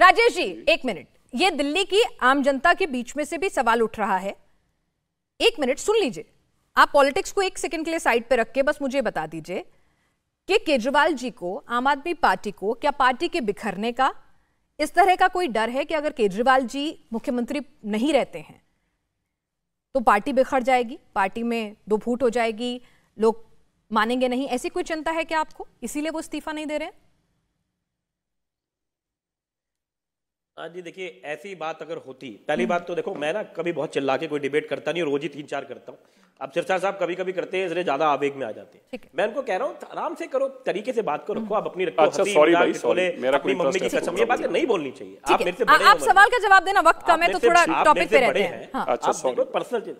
राजेश जी एक मिनट ये दिल्ली की आम जनता के बीच में से भी सवाल उठ रहा है एक मिनट सुन लीजिए आप पॉलिटिक्स को एक सेकंड के लिए साइड पे रख के बस मुझे बता दीजिए कि केजरीवाल जी को आम आदमी पार्टी को क्या पार्टी के बिखरने का इस तरह का कोई डर है कि अगर केजरीवाल जी मुख्यमंत्री नहीं रहते हैं तो पार्टी बिखर जाएगी पार्टी में दो फूट हो जाएगी लोग मानेंगे नहीं ऐसी कोई चिंता है क्या आपको इसीलिए वो इस्तीफा नहीं दे रहे हैं हाँ जी देखिए ऐसी बात अगर होती पहली बात तो देखो मैं ना कभी बहुत चिल्ला के कोई डिबेट करता नहीं रोज ही तीन चार करता हूँ अब सिरसा साहब कभी कभी करते हैं इसलिए ज्यादा आवेग में आ जाते हैं मैं उनको कह रहा हूँ आराम से करो तरीके से बात करो आप अपनी अच्छा, सॉरी भाई, सॉरी, मेरा अपनी मम्मी की कसम ये बातें नहीं बोलनी चाहिए आप मेरे से आप सवाल का जवाब देना वक्त कम है तो थोड़ा टॉपिक पे रहते हैं हाँ। अच्छा, पर्सनल चीज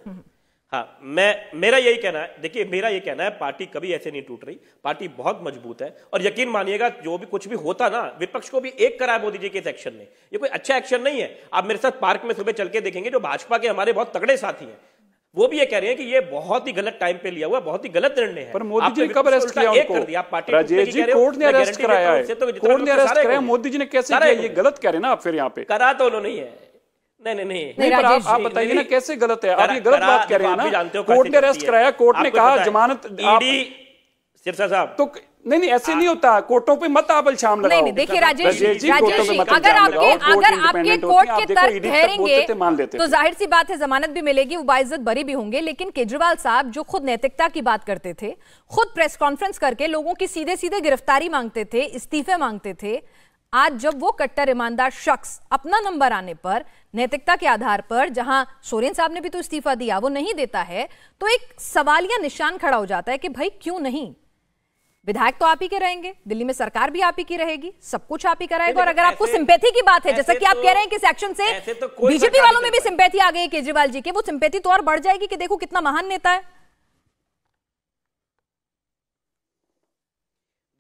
हाँ मैं मेरा यही कहना है देखिए मेरा ये कहना है पार्टी कभी ऐसे नहीं टूट रही पार्टी बहुत मजबूत है और यकीन मानिएगा जो भी कुछ भी होता ना विपक्ष को भी एक कराया मोदी जी के इस एक्शन ने ये कोई अच्छा एक्शन नहीं है आप मेरे साथ पार्क में सुबह चल के देखेंगे जो भाजपा के हमारे बहुत तगड़े साथी हैं वो भी ये कह रहे हैं कि ये बहुत ही गलत टाइम पे लिया हुआ बहुत ही गलत निर्णय है पर मोदी जी कब अरेस्ट किया उनको कर दिया पार्टी राजेश जी कोर्ट ने अरेस्ट तो कराया है कोर्ट ने अरेस्ट कराया मोदी जी ने कैसे किया ये गलत कह रहे हैं ना आप फिर यहाँ पे करा तो उन्होंने है नहीं नहीं नहीं, नहीं पर आप, आप बताइए ना कैसे गलत है आप ये गलत बात कर रहे हैं ना कोर्ट ने अरेस्ट कराया कोर्ट ने कहा जमानत e सिरसा साहब तो नहीं नहीं ऐसे नहीं होता कोर्टों पे मत आप इल्जाम लगाओ नहीं नहीं देखिए राजेश राजेश जी अगर आपके अगर आपके कोर्ट के तर्क e ठहरेंगे तो जाहिर सी बात है जमानत भी मिलेगी वो बरी भी होंगे लेकिन केजरीवाल साहब जो खुद नैतिकता की बात करते थे खुद प्रेस कॉन्फ्रेंस करके लोगों की सीधे सीधे गिरफ्तारी मांगते थे इस्तीफे मांगते थे आज जब वो कट्टर ईमानदार शख्स अपना नंबर आने पर नैतिकता के आधार पर जहां सोरेन साहब ने भी तो इस्तीफा दिया वो नहीं देता है तो एक सवाल या निशान खड़ा हो जाता है कि भाई क्यों नहीं विधायक तो आप ही के रहेंगे दिल्ली में सरकार भी आप ही की रहेगी सब कुछ आप ही कराएगा और अगर आपको सिंपैथी की बात है जैसा कि आप कह तो- रहे हैं कि सेक्शन एक्शन से तो बीजेपी वालों में भी सिंपैथी आ गई केजरीवाल जी के वो सिंपैथी तो और बढ़ जाएगी कि देखो कितना महान नेता है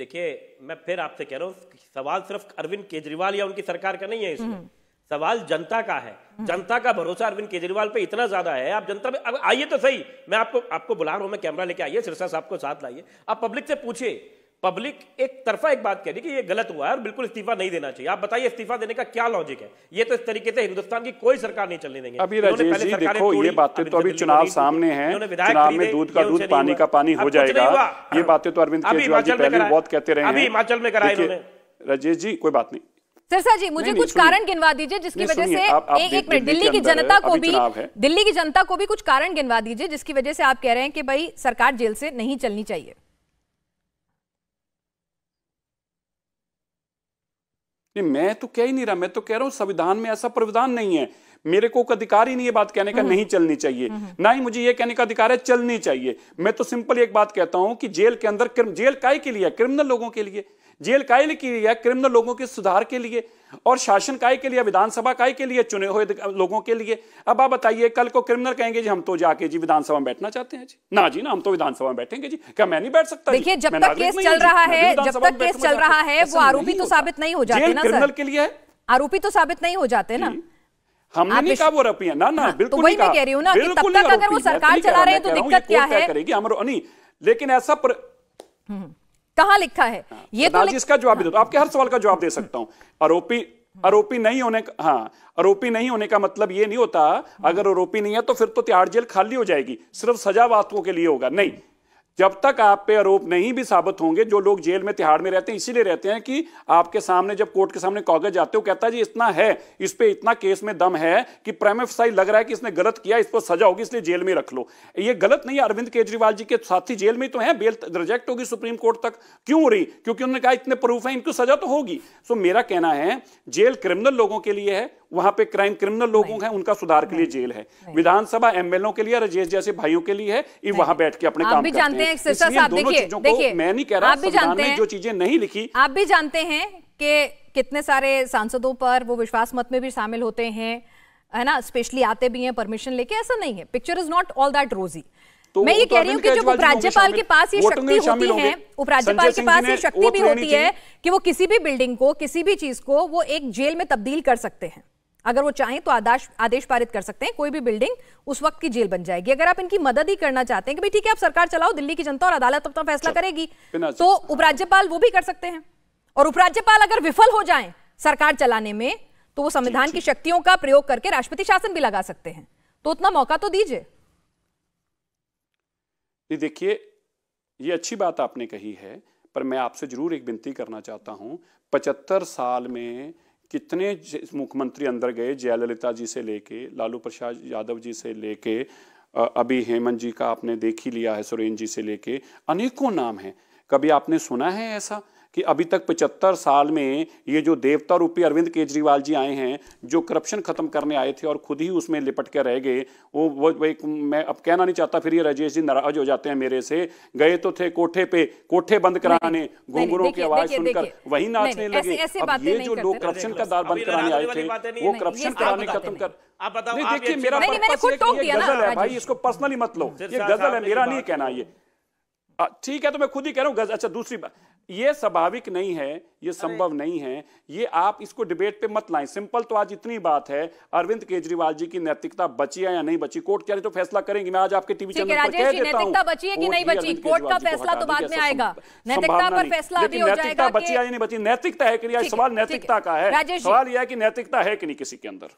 देखिए मैं फिर आपसे कह रहा हूँ सवाल सिर्फ अरविंद केजरीवाल या उनकी सरकार का नहीं है इसमें हम्म। सवाल जनता का है हम्म। जनता का भरोसा अरविंद केजरीवाल पे इतना ज्यादा है आप जनता में अब आइए तो सही मैं आपको आपको बुला रहा हूं मैं कैमरा लेके आइए सिरसा साहब को साथ लाइए आप पब्लिक से पूछिए पब्लिक एक तरफा एक बात कह रही कि ये गलत हुआ है और बिल्कुल इस्तीफा नहीं देना चाहिए आप बताइए इस्तीफा देने का क्या लॉजिक है ये तो इस तरीके से हिंदुस्तान की कोई सरकार नहीं चलने देंगे अभी राजेश जी देखो ये बातें तो अभी चुनाव सामने हैं चुनाव में दूध का दूध पानी का पानी हो जाएगा ये बातें तो अरविंद केजरीवाल जी पहले बहुत कहते रहे हिमाचल में कराए राजेश जी कोई बात नहीं सरसा जी मुझे कुछ कारण गिनवा दीजिए जिसकी वजह से आप, आप एक एक मिनट दिल्ली की जनता को भी दिल्ली की जनता को भी कुछ कारण गिनवा दीजिए जिसकी वजह से आप कह रहे हैं कि भाई सरकार जेल से नहीं चलनी चाहिए नहीं मैं तो कह ही नहीं रहा मैं तो कह रहा हूं संविधान में ऐसा प्रविधान नहीं है मेरे को अधिकार ही नहीं ये बात कहने का हम्म। नहीं चलनी चाहिए हम्म। ना ही मुझे यह कहने का अधिकार है चलनी चाहिए मैं तो सिंपल एक बात कहता हूं कि जेल के अंदर जेल काय के लिए क्रिमिनल लोगों के लिए जेल काय के लिए क्रिमिनल लोगों के सुधार के लिए और शासन काय के लिए विधानसभा काय के लिए चुने हुए लोगों के लिए अब आप बताइए कल को क्रिमिनल कहेंगे जी हम तो जाके जी विधानसभा में बैठना चाहते हैं जी ना जी ना हम तो विधानसभा में बैठेंगे जी क्या मैं नहीं बैठ सकता देखिए जब तक केस चल रहा है जब तक केस चल रहा है वो तो आरोपी तो साबित नहीं हो जाते ना क्रिमिनल के लिए आरोपी तो साबित नहीं हो जाते ना हमने नहीं कहा वो आरोपी ना ना हाँ, तो बिल्कुल वही मैं कह रही हूँ ना तब तक अगर वो सरकार चला रहे हैं तो दिक्कत क्या है करेगी हम नहीं लेकिन ऐसा कहा लिखा है हाँ, ये तो इसका जवाब दे दो हाँ। आपके हर सवाल का जवाब दे सकता हूं आरोपी आरोपी नहीं होने का हाँ आरोपी नहीं होने का मतलब ये नहीं होता अगर आरोपी नहीं है तो फिर तो तिहाड़ जेल खाली हो जाएगी सिर्फ सजा वास्तुओं के लिए होगा नहीं जब तक आप पे आरोप नहीं भी साबित होंगे जो लोग जेल में तिहाड़ में रहते हैं इसीलिए रहते हैं कि आपके सामने जब कोर्ट के सामने कागज जाते हो कहता है जी इतना है इस पे इतना केस में दम है कि प्रेमफसाई लग रहा है कि इसने गलत किया इस पर सजा होगी इसलिए जेल में रख लो ये गलत नहीं है अरविंद केजरीवाल जी के साथी जेल में तो है बेल रिजेक्ट होगी सुप्रीम कोर्ट तक क्यों हो रही क्योंकि उन्होंने कहा इतने प्रूफ है इनको सजा तो होगी सो मेरा कहना है जेल क्रिमिनल लोगों के लिए है वहां पे क्राइम क्रिमिनल लोगों हैं उनका सुधार के लिए जेल है विधानसभा एमएलओ के लिए रजेश जैसे भाइयों के लिए है ये वहां बैठ के अपने आप काम भी जानते हैं देखिए मैं नहीं कह रहा आप भी जानते हैं जो चीजें नहीं लिखी आप भी जानते हैं कि कितने सारे सांसदों पर वो विश्वास मत में भी शामिल होते हैं है ना स्पेशली आते भी हैं परमिशन लेके ऐसा नहीं है picture is not all that rosy तो मैं ये कह रही हूँ कि जो उपराज्यपाल के पास ये शक्ति होती है उपराज्यपाल के पास ये शक्ति भी होती है कि वो किसी भी बिल्डिंग को किसी भी चीज को वो एक जेल में तब्दील कर सकते हैं अगर वो चाहें तो आदेश आदेश पारित कर सकते हैं कोई भी बिल्डिंग उस वक्त की जेल बन जाएगी अगर आप इनकी मदद ही करना चाहते हैं कि भाई ठीक है आप सरकार चलाओ दिल्ली की जनता और अदालत अपना फैसला करेगी तो उपराज्यपाल वो भी कर सकते हैं और उपराज्यपाल अगर विफल हो जाए सरकार चलाने में तो वो संविधान की शक्तियों का प्रयोग करके राष्ट्रपति शासन भी लगा सकते हैं तो उतना मौका तो दीजिए देखिए ये अच्छी बात आपने कही है पर मैं आपसे जरूर एक विनती करना चाहता हूं पचहत्तर साल में कितने मुख्यमंत्री अंदर गए जयललिता जी से लेके लालू प्रसाद यादव जी से लेके अभी हेमंत जी का आपने देख ही लिया है सुरेंद्र जी से लेके अनेकों नाम हैं कभी आपने सुना है ऐसा कि अभी तक पचहत्तर साल में ये जो देवता रूपी अरविंद केजरीवाल जी आए हैं जो करप्शन खत्म करने आए थे और खुद ही उसमें लिपट के रह गए वो वो एक मैं अब कहना नहीं चाहता फिर ये राजेश जी नाराज हो जाते हैं मेरे से गए तो थे कोठे पे कोठे बंद कराने घुंघुरों की आवाज सुनकर वही नाचने लगे अब ये जो लोग करप्शन का दार बंद कराने आए थे वो करप्शन कराने खत्म कर आप बताओ नहीं देखिए मेरा नहीं, गजल है हाँ भाई इसको पर्सनली मत लो ये गजल है मेरा नहीं कहना ये हाँ, ठीक है तो मैं खुद ही कह रहा हूँ अच्छा दूसरी बात ये स्वाभाविक नहीं है ये संभव नहीं है ये आप इसको डिबेट पे मत लाएं सिंपल तो आज इतनी बात है अरविंद केजरीवाल जी की नैतिकता बची है या नहीं बची कोर्ट क्या तो फैसला करेंगे मैं आज आपके टीवी चैनल पर कह देता हूं बची है कि नहीं बची कोर्ट का फैसला तो बाद में आएगा नैतिकता पर फैसला अभी हो जाएगा बची या नहीं बची नैतिकता है कि नहीं सवाल नैतिकता का है सवाल यह है कि नैतिकता है कि नहीं किसी के अंदर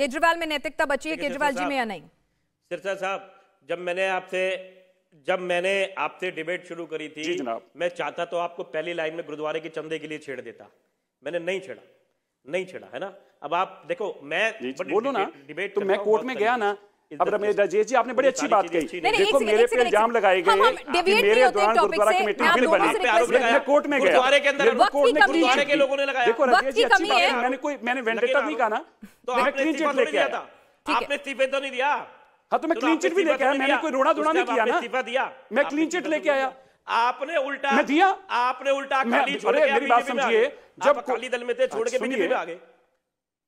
केजरीवाल में नैतिकता बची है केजरीवाल जी में या नहीं सिरसा साहब जब मैंने आपसे जब मैंने आपसे डिबेट शुरू करी थी मैं चाहता तो आपको पहली लाइन में गुरुद्वारे के चंदे के लिए छेड़ देता मैंने नहीं छेड़ा नहीं छेड़ा है ना अब आप देखो मैं बोलो ना डिबेट तो मैं कोर्ट में गया ना अब रमेश जी आपने बड़ी अच्छी बात कही देखो मेरे पे इल्जाम लगाए गए मेरे दौरान गुरुद्वारा कमेटी बिल बनी मैं कोर्ट में गया गुरुद्वारे के लोगों ने लगाया देखो राजेश जी अच्छी बात मैंने कोई मैंने वेंडेटा नहीं कहा ना तो मैं क्लीन चिट तो लेके आया आपने इस्तीफे तो नहीं दिया हाँ तो मैं क्लीन तो चिट भी लेके तो आया मैंने कोई रोड़ा धोड़ा नहीं किया ना दिया मैं क्लीन चिट लेके आया आपने उल्टा मैं दिया आपने उल्टा खाली छोड़ के मेरी बात समझिए जब अकाली दल में थे छोड़ अच्छा, के बीजेपी में आ गए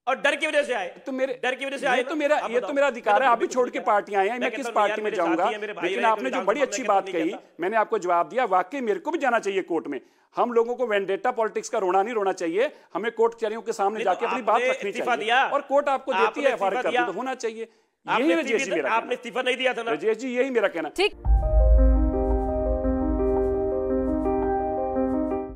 और डर की वजह से आए तो मेरे डर की वजह से आए तो मेरा ये तो मेरा अधिकार तो है आप भी छोड़ के पार्टी आए हैं मैं किस पार्टी में जाऊंगा लेकिन आपने जो बड़ी अच्छी बात कही मैंने आपको जवाब दिया वाकई मेरे को भी जाना चाहिए कोर्ट में हम लोगों को वेंडेटा पॉलिटिक्स का रोना नहीं रोना चाहिए हमें कोर्ट कोर्टारियों के सामने जाके अपनी बात रखनी चाहिए और कोर्ट आपको देती है होना चाहिए आपने, आपने इस्तीफा नहीं दिया था ना राजेश जी यही मेरा कहना ठीक